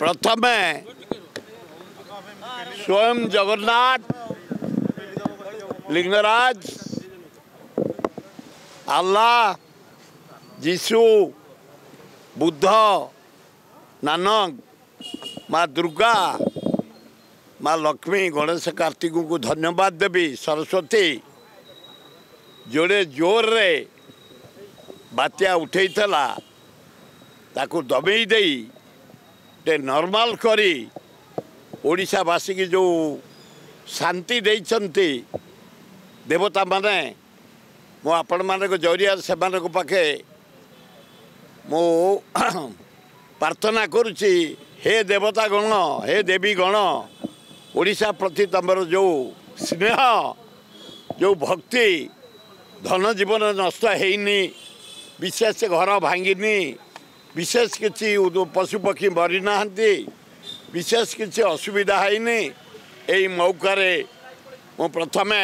ପ୍ରଥମେ ସ୍ୱୟଂ ଜଗନ୍ନାଥ ଲିଙ୍ଗରାଜ ଆଲ୍ଲା ଯୀଶୁ ବୁଦ୍ଧ ନାନକ ମା ଦୁର୍ଗା ମା ଲକ୍ଷ୍ମୀ ଗଣେଶ କାର୍ତ୍ତିକଙ୍କୁ ଧନ୍ୟବାଦ ଦେବି ସରସ୍ୱତୀ ଯୋଡ଼େ ଜୋରରେ ବାତ୍ୟା ଉଠେଇଥିଲା ତାକୁ ଦମେଇ ଦେଇ ଗୋଟେ ନର୍ମାଲ କରି ଓଡ଼ିଶାବାସୀକି ଯେଉଁ ଶାନ୍ତି ଦେଇଛନ୍ତି ଦେବତାମାନେ ମୁଁ ଆପଣମାନଙ୍କ ଜରିଆରେ ସେମାନଙ୍କ ପାଖେ ମୁଁ ପ୍ରାର୍ଥନା କରୁଛି ହେ ଦେବତା ଗଣ ହେ ଦେବୀ ଗଣ ଓଡ଼ିଶା ପ୍ରତି ତୁମର ଯେଉଁ ସ୍ନେହ ଯେଉଁ ଭକ୍ତି ଧନ ଜୀବନ ନଷ୍ଟ ହେଇନି ବିଶେଷ ଘର ଭାଙ୍ଗିନି ବିଶେଷ କିଛି ପଶୁପକ୍ଷୀ ମରିନାହାନ୍ତି ବିଶେଷ କିଛି ଅସୁବିଧା ହେଇନି ଏଇ ମୌକାରେ ମୁଁ ପ୍ରଥମେ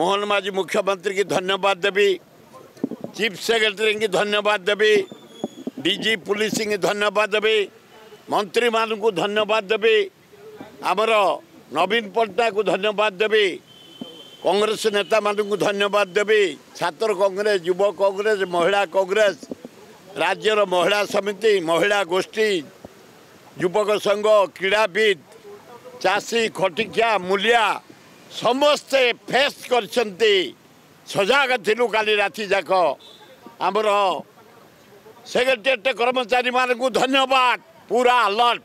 ମୋହନ ମାଝୀ ମୁଖ୍ୟମନ୍ତ୍ରୀକି ଧନ୍ୟବାଦ ଦେବି ଚିଫ୍ ସେକ୍ରେଟେରୀକି ଧନ୍ୟବାଦ ଦେବି ଡିଜି ପୁଲିସିଙ୍କି ଧନ୍ୟବାଦ ଦେବି ମନ୍ତ୍ରୀମାନଙ୍କୁ ଧନ୍ୟବାଦ ଦେବି ଆମର ନବୀନ ପଟ୍ଟନାୟକଙ୍କୁ ଧନ୍ୟବାଦ ଦେବି କଂଗ୍ରେସ ନେତାମାନଙ୍କୁ ଧନ୍ୟବାଦ ଦେବି ଛାତ୍ର କଂଗ୍ରେସ ଯୁବ କଂଗ୍ରେସ ମହିଳା କଂଗ୍ରେସ राज्य महिला समिति महिला गोष्ठी युवक संघ क्रिडाविद् चासी खटिक मूल्या समस्ते फेस गरिजगु कालिरातिक आमर सेकेटरेट कर्मचारी म धन्यवाद पूरा अलर्ट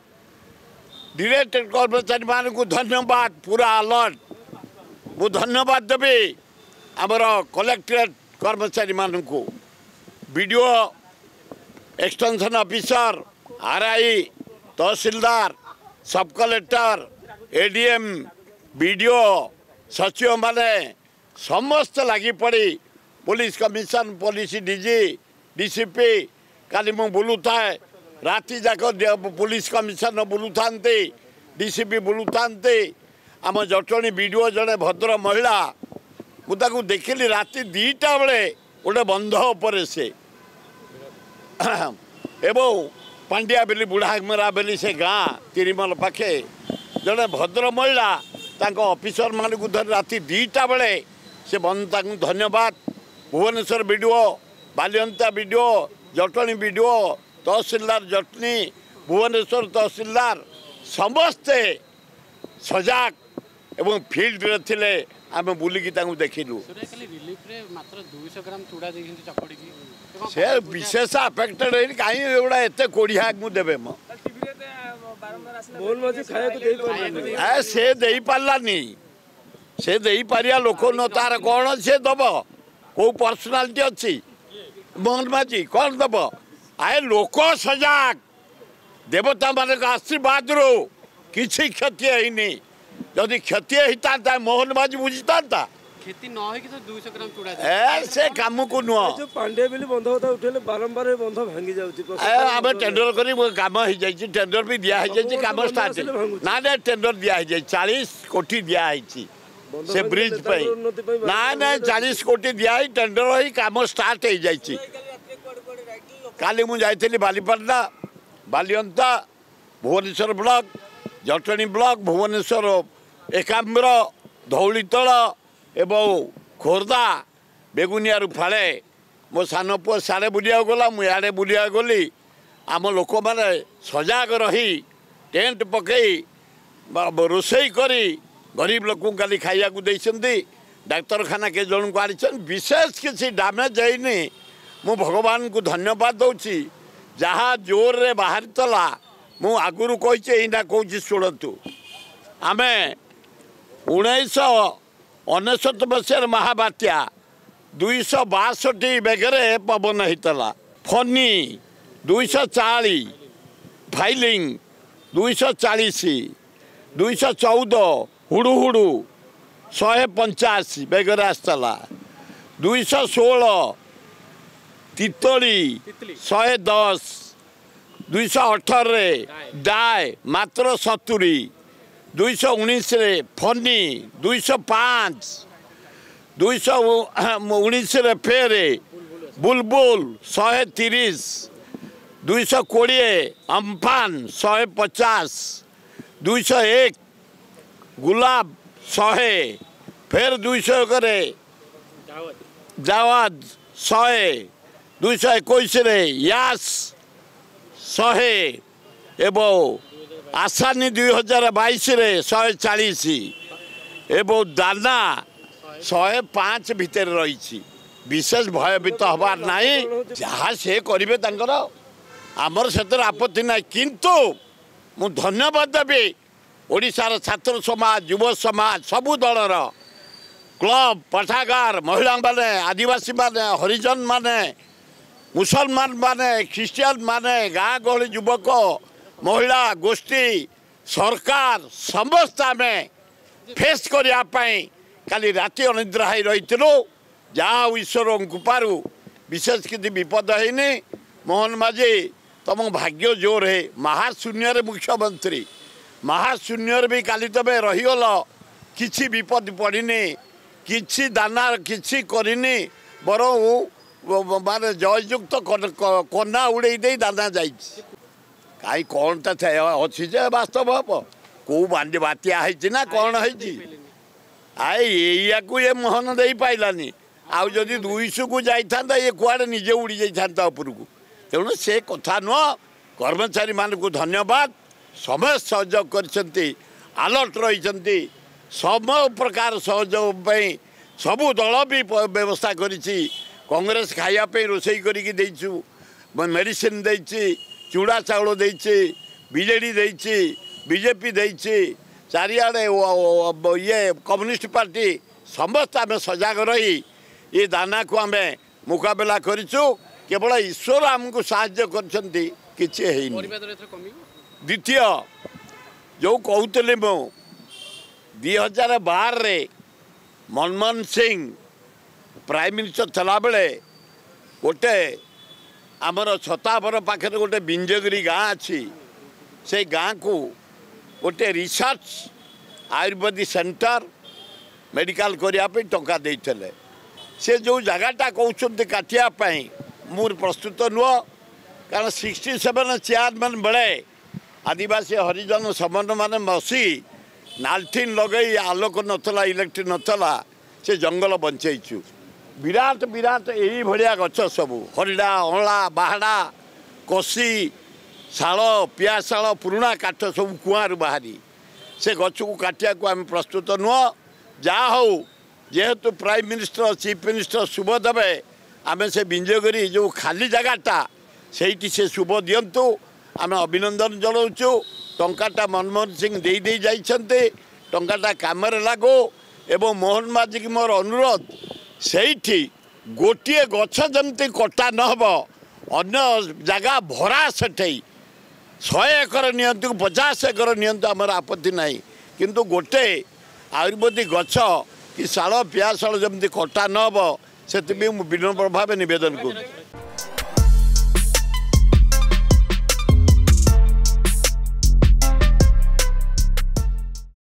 डिरेक्टर कर्मचारी म धन्यवाद पुरा अलर्ट म धन्यवाद दबि आमर कलेक्ट्रेट कर्मचारी मिडियो এক্সটেনশন অফিসার আরআই তহসিলদার সব কলেক্টর এডিএম বিডিও সচিব মানে ସମସ୍ତେ ଲାଗି ପଡ଼ି police commission police DG DCP କାଲି ମୁଁ ବୁଲୁଥାଏ ରାତି ଯାକ ପୋଲିସ କମିଶନ ବୁଲୁଥାନ୍ତି ଡିସିପି ବୁଲୁଥାନ୍ତି ଆମ ଜଟଣୀ ବିଡ଼ିଓ ଜଣେ ଭଦ୍ର ମହିଳା ମୁଁ ତାକୁ ଦେଖିଲି ରାତି ଦୁଇଟା ବେଳେ ଗୋଟେ ବନ୍ଧ ଉପରେ ସେ ଏବଂ ପାଣ୍ଡିଆ ବୋଲି ବୁଢ଼ାମରା ବୋଲି ସେ ଗାଁ ତିରିମଲ ପାଖେ ଜଣେ ଭଦ୍ର ମହିଳା ତାଙ୍କ ଅଫିସରମାନଙ୍କୁ ଧରି ରାତି ଦୁଇଟା ବେଳେ ସେ ବନ୍ଦ ତାଙ୍କୁ ଧନ୍ୟବାଦ Bhubaneswar B D O Balianta B D O Jatani B D O tahsildar Jatani Bhubaneswar tahsildar ସମସ୍ତେ ସଜାଗ ଏବଂ ଫିଲ୍ଡରେ ଥିଲେ ଆମେ ବୁଲିକି ତାଙ୍କୁ ଦେଖିଲୁ ମାତ୍ର ଦୁଇଶହ ଗ୍ରାମ ଚୁଡ଼ା ଦେଇଛନ୍ତି ସେ ବିଶେଷ ଆଫେକ୍ଟେଡ୍ ହେଇନି କାହିଁ ଏଗୁଡ଼ା ଏତେ କୋଡ଼ିହା ମୁଁ ଦେବେ ମ ସେ ଦେଇପାରିଲାନି ସେ ଦେଇପାରିବା ଲୋକ ନ ତାର କ'ଣ ସେ ଦେବ କେଉଁ ପର୍ସନାଲିଟି ଅଛି ମୋହନ ମାଝୀ କ'ଣ ଦେବ ଆଏ ଲୋକ ସଜାଗ ଦେବତାମାନଙ୍କ ଆଶୀର୍ବାଦରୁ କିଛି କ୍ଷତି ହେଇନି ଯଦି କ୍ଷତି ହେଇଥାନ୍ତା ମୋହନ ମାଝୀ ବୁଝିଥାନ୍ତା କ୍ଷତି ନ ହେଇକି ତ ଦୁଇଶହ ଗ୍ରାମ ଚୁଡ଼ା ଏ ସେ କାମକୁ ନୁହଁ ଯୋଉ ପାଣ୍ଡିଆ ବିଲି ବନ୍ଧ କଥା ଉଠେଇଲେ ବାରମ୍ବାର ବନ୍ଧ ଭାଙ୍ଗି ଯାଉଛି ଆମେ ଟେଣ୍ଡର କରି କାମ ହେଇଯାଇଛି ଟେଣ୍ଡର ବି ଦିଆ ହେଇଯାଇଛି କାମ ଷ୍ଟାର୍ଟ ନା ନା ଟେଣ୍ଡର ଦିଆ ହେଇଯାଇଛି ଚାଳିଶ କୋଟି ଦିଆ ହେଇଛି ସେ ବ୍ରିଜ ପାଇଁ ନା ନା ଚାଳିଶ କୋଟି ଦିଆ ହେଇ ଟେଣ୍ଡର ହେଇ କାମ ଷ୍ଟାର୍ଟ ହେଇଯାଇଛି କାଲି ମୁଁ ଯାଇଥିଲି ବାଲିପାଟଣା ବାଲିଅନ୍ତା ଭୁବନେଶ୍ୱର ବ୍ଲକ ଜଟଣୀ ବ୍ଲକ ଭୁବନେଶ୍ୱର ଏକାମ୍ର ଧଉଳିତଳ ଏବଂ ଖୋର୍ଦ୍ଧା ବେଗୁନିଆରୁ ଫାଳେ ମୋ ସାନ ପୁଅ ସିଆଡ଼େ ବୁଲିବାକୁ ଗଲା ମୁଁ ଇଆଡ଼େ ବୁଲିବାକୁ ଗଲି ଆମ ଲୋକମାନେ ସଜାଗ ରହି ଟେଣ୍ଟ ପକାଇ ରୋଷେଇ କରି ଗରିବ ଲୋକଙ୍କୁ କାଲି ଖାଇବାକୁ ଦେଇଛନ୍ତି ଡାକ୍ତରଖାନା କେତେ ଜଣଙ୍କୁ ଆଣିଛନ୍ତି ବିଶେଷ କିଛି ଡ୍ୟାମେଜ୍ ହେଇନି ମୁଁ ଭଗବାନଙ୍କୁ ଧନ୍ୟବାଦ ଦେଉଛି ଯାହା ଜୋରରେ ବାହାରିଥିଲା ମୁଁ ଆଗରୁ କହିଛି ଏଇନା କହୁଛି ଶୁଣନ୍ତୁ ଆମେ ଉଣେଇଶହ ଅନେଶତ ମସିହାରେ ମହାବାତ୍ୟା ଦୁଇଶହ ବାଷଠି ବେଗରେ ପବନ ହେଇଥିଲା ଫନି ଦୁଇଶହ ଚାଳିଶ ଫାଇଲିଂ ଦୁଇଶହ ଚାଳିଶ ଦୁଇଶହ ଚଉଦ ହୁଡ଼ୁ ହୁଡ଼ୁ ଶହେ ପଞ୍ଚାଅଶୀ ବେଗରେ ଆସିଥିଲା ଦୁଇଶହ ଷୋହଳ ତିତଳି ଶହେ ଦଶ ଦୁଇଶହ ଅଠରରେ ଡାଏ ମାତ୍ର ସତୁରି दुई सौ उन्नाइसले फन्नी दुई सौ पाँच दुई सौ उन्नाइसले फेरि बुलबुल शहे तिरिस दुई सौ कोडिए अम्फान शहे पचास दुई सौ एक गुलाब शहे फेर दुई सौ गरे जावाद दुई सौ यास शहे আসানী দুই হাজার বাইশে শহে চাশ এবং দানা শহে পাঁচ ভিতরে রয়েছে বিশেষ ভয়ভীত হবার নাই যা সে করবে তাঁকর আমার সেতরে আপত্তি নাই কিন্তু মু ধন্যবাদ দেবি ওড়শার ছাত্র সমাজ যুব সমাজ সবু দলর ক্লব পাঠাগার মহিলা মানে আদিবাসী মানে হরিজন মানে মুসলমান মানে খ্রিস্টিয়ান মানে গাঁ গহলি যুবক ମହିଳା ଗୋଷ୍ଠୀ ସରକାର ସମସ୍ତେ ଆମେ ଫେସ୍ କରିବା ପାଇଁ କାଲି ରାତି ଅନିଦ୍ରା ହୋଇ ରହିଥିଲୁ ଯାହା ହଉ ଈଶ୍ୱରଙ୍କ କୃପାରୁ ବିଶେଷ କିଛି ବିପଦ ହେଇନି ମୋହନ ମାଝି ତୁମ ଭାଗ୍ୟ ଜୋର ହେ ମହାଶୂନ୍ୟରେ ମୁଖ୍ୟମନ୍ତ୍ରୀ ମହାଶୂନ୍ୟରେ ବି କାଲି ତମେ ରହିଗଲ କିଛି ବିପଦ ପଡ଼ିନି କିଛି ଦାନା କିଛି କରିନି ବରଂ ମାନେ ଜୟଯୁକ୍ତ କନା ଉଡ଼େଇ ଦେଇ ଦାନା ଯାଇଛି କାଇଁ କ'ଣ ତ ଅଛି ଯେ ବାସ୍ତବ ହେବ କେଉଁ ବାଣ୍ଡି ବାତ୍ୟା ହେଇଛି ନା କ'ଣ ହେଇଛି ଆଏ ଏଇଆକୁ ଏ ମୋହନ ଦେଇପାରିଲାନି ଆଉ ଯଦି ଦୁଇଶହକୁ ଯାଇଥାନ୍ତା ଇଏ କୁଆଡ଼େ ନିଜେ ଉଡ଼ିଯାଇଥାନ୍ତା ଉପରକୁ ତେଣୁ ସେ କଥା ନୁହଁ କର୍ମଚାରୀମାନଙ୍କୁ ଧନ୍ୟବାଦ ସମୟ ସହଯୋଗ କରିଛନ୍ତି ଆଲର୍ଟ ରହିଛନ୍ତି ସମୟ ପ୍ରକାର ସହଯୋଗ ପାଇଁ ସବୁ ଦଳ ବି ବ୍ୟବସ୍ଥା କରିଛି କଂଗ୍ରେସ ଖାଇବା ପାଇଁ ରୋଷେଇ କରିକି ଦେଇଛୁ ମେଡ଼ିସିନ୍ ଦେଇଛି ଚୁଡ଼ା ଚାଉଳ ଦେଇଛି ବିଜେଡ଼ି ଦେଇଛି ବିଜେପି ଦେଇଛି ଚାରିଆଡ଼େ ଇଏ କମ୍ୟୁନିଷ୍ଟ ପାର୍ଟି ସମସ୍ତେ ଆମେ ସଜାଗ ରହି ଏ ଦାନାକୁ ଆମେ ମୁକାବିଲା କରିଛୁ କେବଳ ଈଶ୍ୱର ଆମକୁ ସାହାଯ୍ୟ କରିଛନ୍ତି କିଛି ହେଇନି ଦ୍ୱିତୀୟ ଯେଉଁ କହୁଥିଲି ମୁଁ ଦୁଇ ହଜାର ବାରରେ ମନମୋହନ ସିଂ ପ୍ରାଇମ୍ ମିନିଷ୍ଟର ଥିଲାବେଳେ ଗୋଟେ ଆମର ଛତାପର ପାଖରେ ଗୋଟେ ବିଞ୍ଜଗିରି ଗାଁ ଅଛି ସେ ଗାଁକୁ ଗୋଟେ ରିସର୍ଚ୍ଚ ଆୟୁର୍ବେଦିକ ସେଣ୍ଟର ମେଡ଼ିକାଲ କରିବା ପାଇଁ ଟଙ୍କା ଦେଇଥିଲେ ସେ ଯେଉଁ ଜାଗାଟା କହୁଛନ୍ତି କାଟିବା ପାଇଁ ମୁଁ ପ୍ରସ୍ତୁତ ନୁହଁ କାରଣ ସିକ୍ସଟି ସେଭେନ୍ ଚେୟାରମ୍ୟାନ୍ ବେଳେ ଆଦିବାସୀ ହରିଜନ ସମନମାନେ ବସି ନାଲଥିନ୍ ଲଗେଇ ଆଲୋକ ନଥିଲା ଇଲେକ୍ଟ୍ରି ନଥିଲା ସେ ଜଙ୍ଗଲ ବଞ୍ଚେଇଛୁ ବିରାଟ ବିରାଟ ଏଇ ଭଳିଆ ଗଛ ସବୁ ହରିଡ଼ା ଅଁଳା ବାହାଡ଼ା କଷି ଶାଳ ପିଆଶ ଶାଳ ପୁରୁଣା କାଠ ସବୁ କୁଆଁରୁ ବାହାରି ସେ ଗଛକୁ କାଟିବାକୁ ଆମେ ପ୍ରସ୍ତୁତ ନୁହଁ ଯାହା ହଉ ଯେହେତୁ ପ୍ରାଇମ୍ ମିନିଷ୍ଟର ଚିଫ୍ ମିନିଷ୍ଟର ଶୁଭ ଦେବେ ଆମେ ସେ ବିଞ୍ଜଗିରି ଯେଉଁ ଖାଲି ଜାଗାଟା ସେଇଠି ସେ ଶୁଭ ଦିଅନ୍ତୁ ଆମେ ଅଭିନନ୍ଦନ ଜଣାଉଛୁ ଟଙ୍କାଟା ମନମୋହନ ସିଂ ଦେଇ ଦେଇ ଯାଇଛନ୍ତି ଟଙ୍କାଟା କାମରେ ଲାଗୁ ଏବଂ ମୋହନ ମାଝିକି ମୋର ଅନୁରୋଧ ସେଇଠି ଗୋଟିଏ ଗଛ ଯେମିତି କଟା ନ ହେବ ଅନ୍ୟ ଜାଗା ଭରା ସେଠେଇ ଶହେ ଏକର ନିଅନ୍ତୁ ପଚାଶ ଏକର ନିଅନ୍ତୁ ଆମର ଆପତ୍ତି ନାହିଁ କିନ୍ତୁ ଗୋଟେ ଆୟୁର୍ବେଦିକ ଗଛ କି ଶାଳ ପିଆଶାଳ ଯେମିତି କଟା ନ ହେବ ସେଥିପାଇଁ ମୁଁ ବିନମ୍ର ଭାବେ ନିବେଦନ କରୁଛି